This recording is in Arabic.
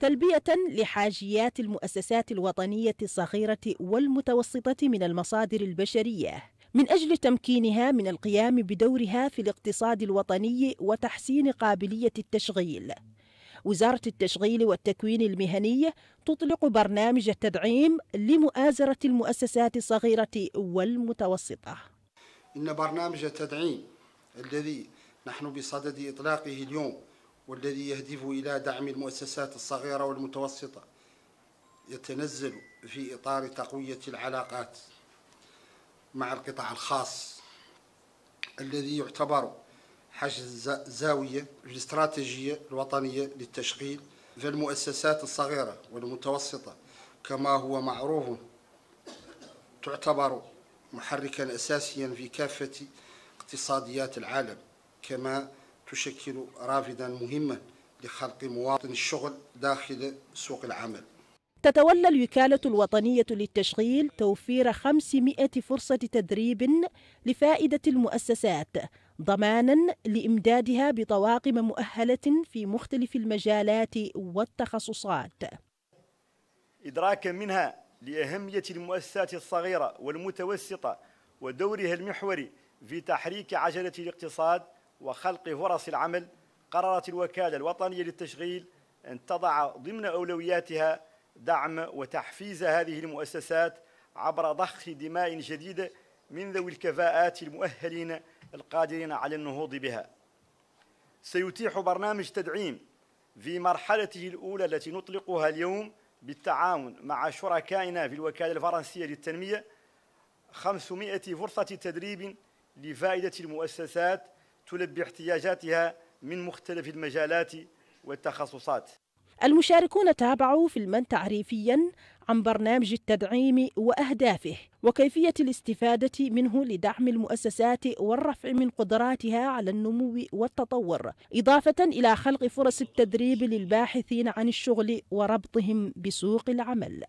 تلبية لحاجيات المؤسسات الوطنية الصغيرة والمتوسطة من المصادر البشرية من أجل تمكينها من القيام بدورها في الاقتصاد الوطني وتحسين قابلية التشغيل وزارة التشغيل والتكوين المهني تطلق برنامج التدعيم لمؤازرة المؤسسات الصغيرة والمتوسطة إن برنامج التدعيم الذي نحن بصدد إطلاقه اليوم والذي يهدف إلى دعم المؤسسات الصغيرة والمتوسطة يتنزل في إطار تقوية العلاقات مع القطاع الخاص الذي يعتبر حجز زاوية في الاستراتيجية الوطنية للتشغيل في المؤسسات الصغيرة والمتوسطة كما هو معروف تعتبر محركا أساسيا في كافة اقتصاديات العالم كما تشكل رافدا مهما لخلق مواطن الشغل داخل سوق العمل تتولى الوكالة الوطنية للتشغيل توفير 500 فرصة تدريب لفائدة المؤسسات ضمانا لإمدادها بطواقم مؤهلة في مختلف المجالات والتخصصات إدراكا منها لأهمية المؤسسات الصغيرة والمتوسطة ودورها المحوري في تحريك عجلة الاقتصاد وخلق فرص العمل قررت الوكالة الوطنية للتشغيل أن تضع ضمن أولوياتها دعم وتحفيز هذه المؤسسات عبر ضخ دماء جديدة من ذوي الكفاءات المؤهلين القادرين على النهوض بها سيتيح برنامج تدعيم في مرحلته الأولى التي نطلقها اليوم بالتعاون مع شركائنا في الوكالة الفرنسية للتنمية 500 فرصة تدريب لفائدة المؤسسات تلبي احتياجاتها من مختلف المجالات والتخصصات المشاركون تابعوا فيلما تعريفيا عن برنامج التدعيم واهدافه وكيفيه الاستفاده منه لدعم المؤسسات والرفع من قدراتها على النمو والتطور اضافه الى خلق فرص التدريب للباحثين عن الشغل وربطهم بسوق العمل